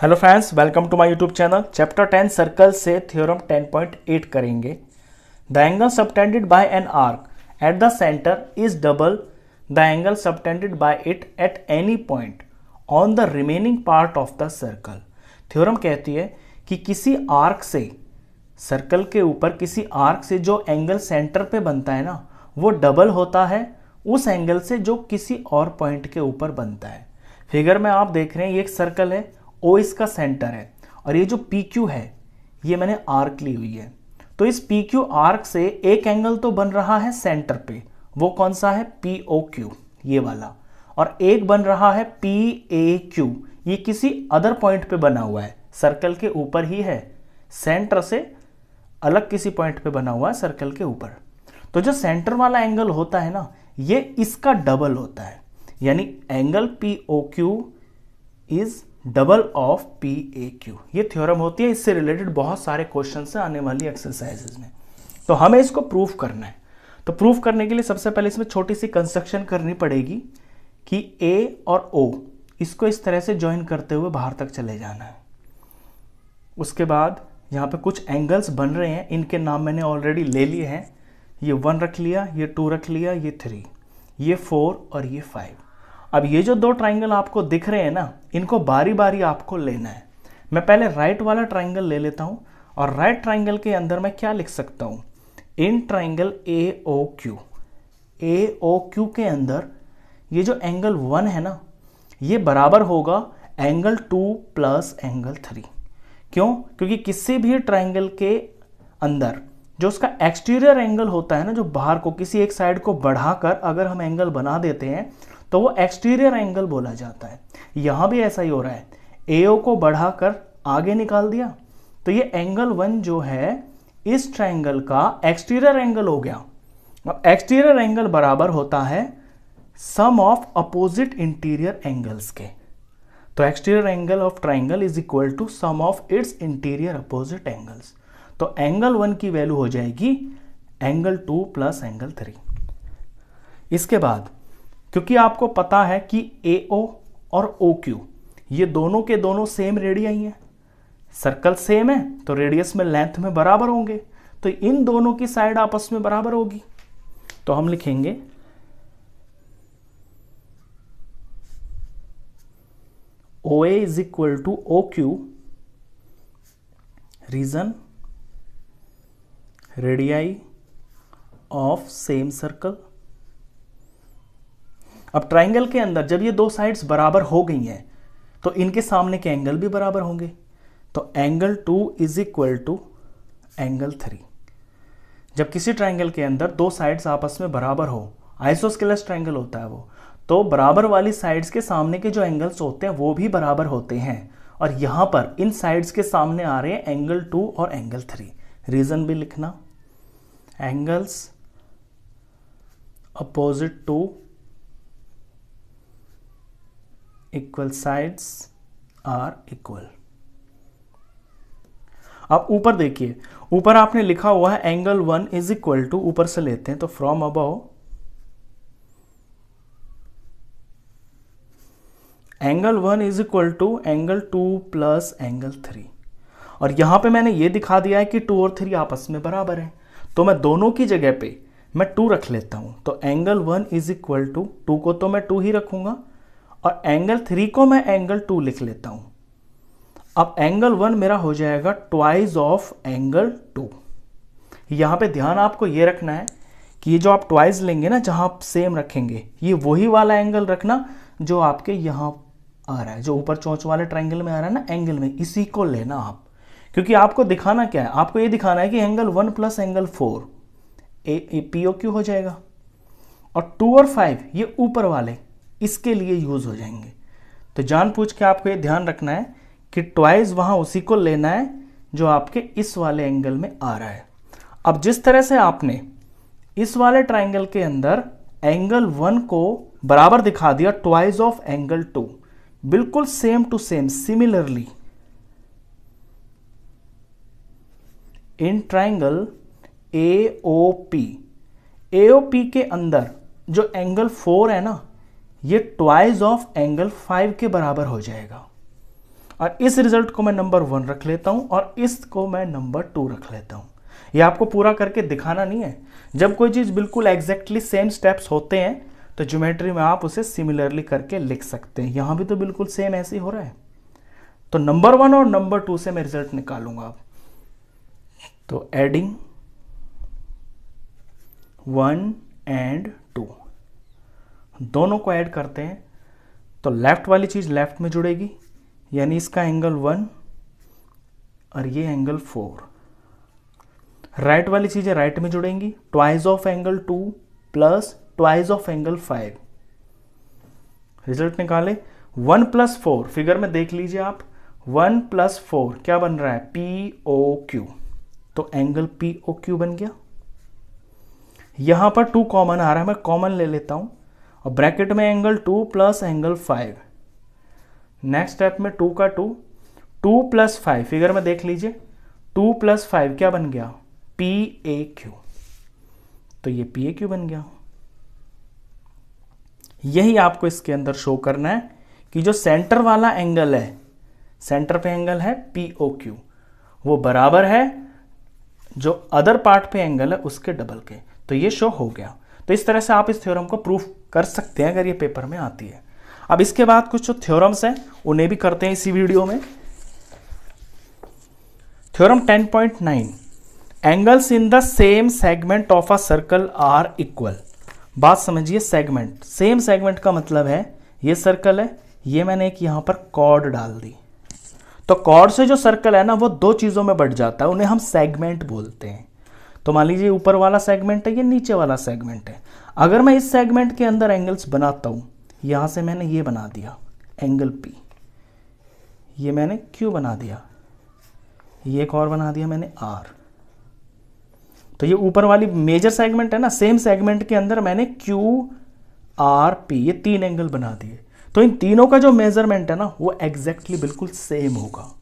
hello friends welcome to my YouTube channel chapter 10 circle से theorem 10.8 करेंगे the angle subtended by an arc at the centre is double the angle subtended by it at any point on the remaining part of the circle theorem कहती है कि किसी arc से circle के ऊपर किसी आर्क से जो एंगल सेंटर पे बनता है ना वो डबल होता है उस एंगल से जो किसी और पॉइंट के ऊपर बनता है फिगर में आप देख रहे हैं ये एक सर्कल है ओ इसका सेंटर है और ये जो पी क्यू है ये मैंने आर्क ली हुई है तो इस पी क्यू आर्क से एक एंगल तो बन रहा है सेंटर पे वो कौन सा है पी ओ क्यू ये वाला और एक बन रहा है पी ए क्यू ये किसी अदर पॉइंट पे बना हुआ है सर्कल के ऊपर ही है सेंटर से अलग किसी पॉइंट पे बना हुआ है सर्कल के ऊपर तो जो सेंटर वाला एंगल होता है ना ये इसका डबल होता है यानी angle P O Q is double of P A Q ये थ्योरम होती है इससे रिलेटेड बहुत सारे क्वेश्चन हैं आने वाली एक्सरसाइजेज में तो हमें इसको प्रूफ करना है तो प्रूफ करने के लिए सबसे पहले इसमें छोटी सी कंस्ट्रक्शन करनी पड़ेगी कि ए और ओ इसको इस तरह से ज्वाइन करते हुए बाहर तक चले जाना है उसके बाद यहाँ पे कुछ एंगल्स बन रहे हैं इनके नाम मैंने ऑलरेडी ले लिए हैं ये वन रख लिया ये टू रख लिया ये थ्री ये फोर और ये फाइव अब ये जो दो ट्राइंगल आपको दिख रहे हैं ना इनको बारी बारी आपको लेना है मैं पहले राइट वाला ट्राइंगल ले लेता हूँ और राइट ट्राइंगल के अंदर मैं क्या लिख सकता हूँ in triangle A O Q A O Q के अंदर ये जो एंगल वन है ना ये बराबर होगा angle two plus angle three क्यों क्योंकि किसी भी ट्राइंगल के अंदर जो उसका एक्सटीरियर एंगल होता है ना जो बाहर को किसी एक साइड को बढ़ाकर अगर हम एंगल बना देते हैं तो वो एक्सटीरियर एंगल बोला जाता है यहाँ भी ऐसा ही हो रहा है ए को बढ़ाकर आगे निकाल दिया तो ये एंगल वन जो है इस ट्रायंगल का एक्सटीरियर एंगल हो गया अब एक्सटीरियर एंगल बराबर होता है sum of opposite interior angles के तो exterior angle of triangle is equal to sum of its interior opposite angles तो एंगल वन की वैल्यू हो जाएगी angle two plus angle three इसके बाद क्योंकि आपको पता है कि ए ओ और ओ क्यू ये दोनों के दोनों सेम रेडिया ही हैं सर्कल सेम है तो रेडियस में लेंथ में बराबर होंगे तो इन दोनों की साइड आपस में बराबर होगी तो हम लिखेंगे O A is equal to O Q reason radii of same circle अब ट्राइंगल के अंदर जब ये दो साइड्स बराबर हो गई हैं तो इनके सामने के एंगल भी बराबर होंगे तो angle two is equal to angle three जब किसी ट्राइंगल के अंदर दो साइड्स आपस में बराबर हो आइसोस्केलस ट्राइंगल होता है वो तो बराबर वाली साइड्स के सामने के जो एंगल्स होते हैं वो भी बराबर होते हैं और यहाँ पर इन साइड्स के सामने आ रहे हैं एंगल टू और एंगल थ्री रीज़न भी लिखना angles opposite to equal sides are equal अब ऊपर देखिए ऊपर आपने लिखा हुआ है angle one is equal to ऊपर से लेते हैं तो from above angle one is equal to angle two plus angle three और यहां पे मैंने ये दिखा दिया है कि टू और थ्री आपस में बराबर हैं तो मैं दोनों की जगह पे मैं टू रख लेता हूं तो angle one is equal to two two तो मैं टू ही रखूंगा और एंगल थ्री को मैं एंगल टू लिख लेता हूं अब एंगल वन मेरा हो जाएगा ट्वाइस ऑफ एंगल टू यहां पे ध्यान आपको ये रखना है कि ये जो आप ट्वाइस लेंगे ना जहां आप सेम रखेंगे ये वही वाला एंगल रखना जो आपके यहां आ रहा है जो ऊपर चौंच वाले ट्राइंगल में आ रहा है ना एंगल में इसी को लेना आप क्योंकि आपको दिखाना क्या है आपको ये दिखाना है कि angle one plus angle four A, A P O Q हो जाएगा और टू और फाइव ये ऊपर वाले इसके लिए यूज़ हो जाएंगे तो जान पूछ के आपको ये ध्यान रखना है कि ट्वाइस वहां उसी को लेना है जो आपके इस वाले एंगल में आ रहा है अब जिस तरह से आपने इस वाले ट्राइंगल के अंदर एंगल वन को बराबर दिखा दिया ट्वाइस ऑफ एंगल टू बिल्कुल same to same similarly in triangle A O P A O P के अंदर जो एंगल फोर है ना ये ट्वाइज ऑफ एंगल फाइव के बराबर हो जाएगा और इस रिजल्ट को मैं नंबर वन रख लेता हूं और इसको मैं नंबर टू रख लेता हूं ये आपको पूरा करके दिखाना नहीं है जब कोई चीज़ बिल्कुल एग्जैक्टली सेम स्टेप्स होते हैं तो ज्योमेट्री में आप उसे सिमिलरली करके लिख सकते हैं यहां भी तो बिल्कुल सेम ऐसे ही हो रहा है तो नंबर वन और नंबर टू से मैं रिजल्ट निकालूंगा आप तो एडिंग वन एंड टू दोनों को ऐड करते हैं तो लेफ़्ट वाली चीज़ लेफ़्ट में जुड़ेगी यानी इसका एंगल वन और ये एंगल फोर राइट right वाली चीज़ें राइट right में जुड़ेंगी twice of angle two plus twice of angle five result निकाले वन प्लस फोर फिगर में देख लीजिए आप वन प्लस फोर क्या बन रहा है पी ओ क्यू तो एंगल पी ओ क्यू बन गया यहां पर टू कॉमन आ रहा है मैं कॉमन ले लेता हूं और ब्रैकेट में angle two plus angle five next step में टू का two two plus five figure में देख लीजिए टू प्लस फाइव क्या बन गया पी ए क्यू तो ये पी ए क्यू बन गया यही आपको इसके अंदर शो करना है कि जो सेंटर वाला एंगल है सेंटर पे एंगल है पी ओ क्यू वो बराबर है जो अदर पार्ट पे एंगल है उसके डबल के तो ये शो हो गया तो इस तरह से आप इस थ्योरम को प्रूफ कर सकते हैं अगर ये पेपर में आती है अब इसके बाद कुछ जो थ्योरम्स हैं उन्हें भी करते हैं इसी वीडियो में theorem 10.9 angles in the same segment of a circle are equal बात समझिए सेगमेंट सेम सेगमेंट का मतलब है ये सर्कल है ये मैंने एक यहां पर कॉर्ड डाल दी तो कॉर्ड से जो सर्कल है ना वो दो चीज़ों में बढ़ जाता है उन्हें हम सेगमेंट बोलते हैं तो मान लीजिए ऊपर वाला सेगमेंट है ये नीचे वाला सेगमेंट है अगर मैं इस सेगमेंट के अंदर एंगल्स बनाता हूँ यहाँ से मैंने ये बना दिया एंगल पी ये मैंने क्यू बना दिया ये एक और बना दिया मैंने आर तो ये ऊपर वाली मेजर सेगमेंट है ना सेम सेगमेंट के अंदर मैंने क्यू आर पी ये तीन एंगल बना दिए तो इन तीनों का जो मेजरमेंट है ना वो एग्जैक्टली exactly बिल्कुल सेम होगा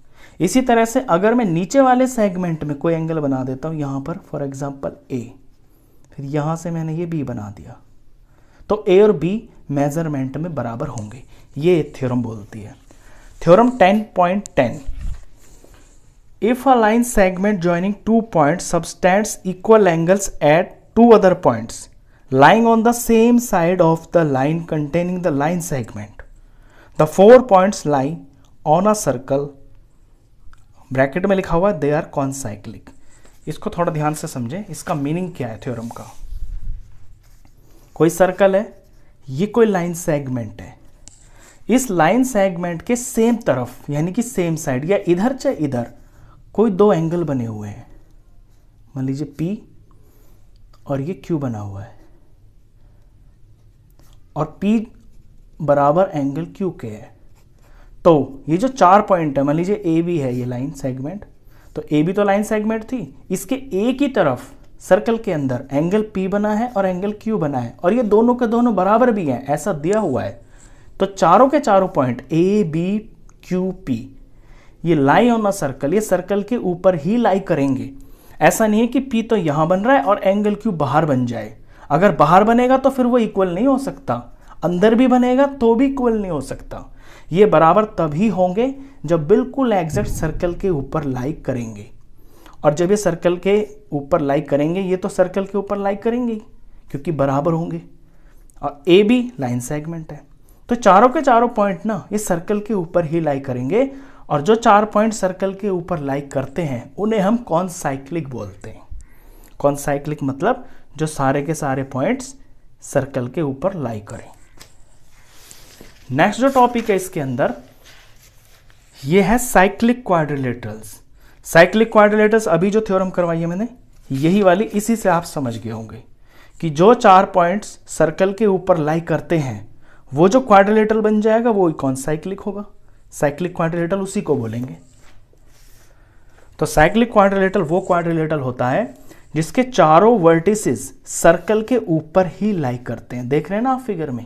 इसी तरह से अगर मैं नीचे वाले सेगमेंट में कोई एंगल बना देता हूं यहां पर फॉर एग्जाम्पल ए फिर यहां से मैंने ये बी बना दिया तो ए और बी मेजरमेंट में बराबर होंगे ये थ्योरम बोलती है theorem 10.10 if a line segment joining two point stand equal angles at two other points lying on the same side of the line containing the line segment the four points line on a circle bracket में लिखा हुआ है they are cyclic इसको थोड़ा ध्यान से समझें इसका मीनिंग क्या है थ्योरम का कोई सर्कल है ये कोई लाइन सेगमेंट है इस लाइन सेगमेंट के सेम तरफ यानी कि सेम साइड या इधर चाहे इधर कोई दो एंगल बने हुए हैं मान लीजिए पी और ये क्यू बना हुआ है और पी बराबर एंगल क्यू के है तो ये जो चार पॉइंट है मान लीजिए ए बी है ये लाइन सेगमेंट तो ए बी तो लाइन सेगमेंट थी इसके ए की तरफ सर्कल के अंदर एंगल पी बना है और एंगल क्यू बना है और ये दोनों के दोनों बराबर भी हैं ऐसा दिया हुआ है तो चारों के चारों point A B Q P ये लाई ऑन अ सर्कल ये सर्कल के ऊपर ही लाई करेंगे ऐसा नहीं है कि पी तो यहाँ बन रहा है और एंगल क्यू बाहर बन जाए अगर बाहर बनेगा तो फिर वो इक्वल नहीं हो सकता अंदर भी बनेगा तो भी इक्वल नहीं हो सकता ये बराबर तभी होंगे जब बिल्कुल एग्जैक्ट सर्कल के ऊपर लाइक करेंगे और जब ये सर्कल के ऊपर लाइक करेंगे ये तो सर्कल के ऊपर लाइक करेंगे क्योंकि बराबर होंगे और ए बी लाइन सेगमेंट है तो चारों के चारों पॉइंट ना ये सर्कल के ऊपर ही लाइक करेंगे और जो चार पॉइंट सर्कल के ऊपर लाइक करते हैं उन्हें हम कौन साइक्लिक बोलते हैं कौन साइक्लिक मतलब जो सारे के सारे पॉइंट्स सर्कल के ऊपर लाइक करें नेक्स्ट जो टॉपिक है इसके अंदर ये है साइक्लिक क्वाड्रिलेटरल्स साइक्लिक क्वाड्रिलेटरल्स अभी जो थ्योरम करवाई है मैंने यही वाली इसी से आप समझ गए होंगे कि जो चार पॉइंट्स सर्कल के ऊपर लाई करते हैं वो जो क्वाड्रिलेटरल बन जाएगा वो कौन साइक्लिक होगा साइक्लिक क्वाड्रिलेटरल उसी को बोलेंगे तो साइक्लिक क्वाड्रिलेटरल वो क्वाड्रिलेटरल होता है जिसके चारों वर्टिसेस सर्कल के ऊपर ही लाई करते हैं देख रहे हैं ना आप फिगर में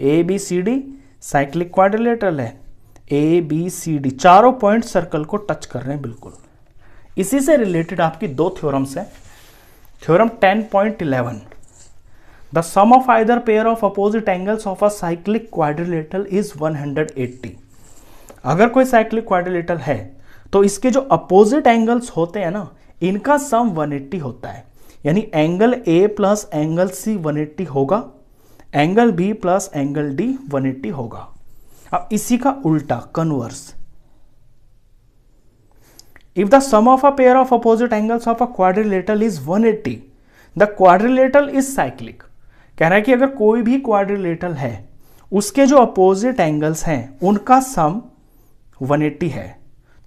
A B C D cyclic quadrilateral है ए बी सी डी चारों पॉइंट सर्कल को टच कर रहे हैं बिल्कुल इसी से रिलेटेड आपकी दो थ्योरम्स हैं theorem 10.11 the sum of either pair of opposite angles of a cyclic quadrilateral is 180 अगर कोई साइक्लिक क्वाड्रिलेटरल है तो इसके जो अपोजिट एंगल्स होते हैं ना इनका सम 180 होता है यानी angle A plus angle C 180 होगा angle B plus angle D eighty होगा अब इसी का उल्टा converse if the sum of a pair of opposite angles of a quadrilateral is 180 the quadrilateral is cyclic कह रहा है कि अगर कोई भी क्वाड्रिलेटरल है उसके जो अपोजिट एंगल्स हैं उनका सम 180 है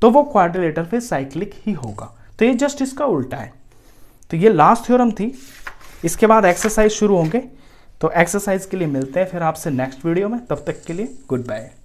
तो वो क्वाड्रिलेटरल फिर साइक्लिक ही होगा तो ये जस्ट इसका उल्टा है तो ये लास्ट थ्योरम थी इसके बाद एक्सरसाइज शुरू होंगे तो एक्सरसाइज के लिए मिलते हैं फिर आपसे नेक्स्ट वीडियो में तब तक के लिए गुड बाय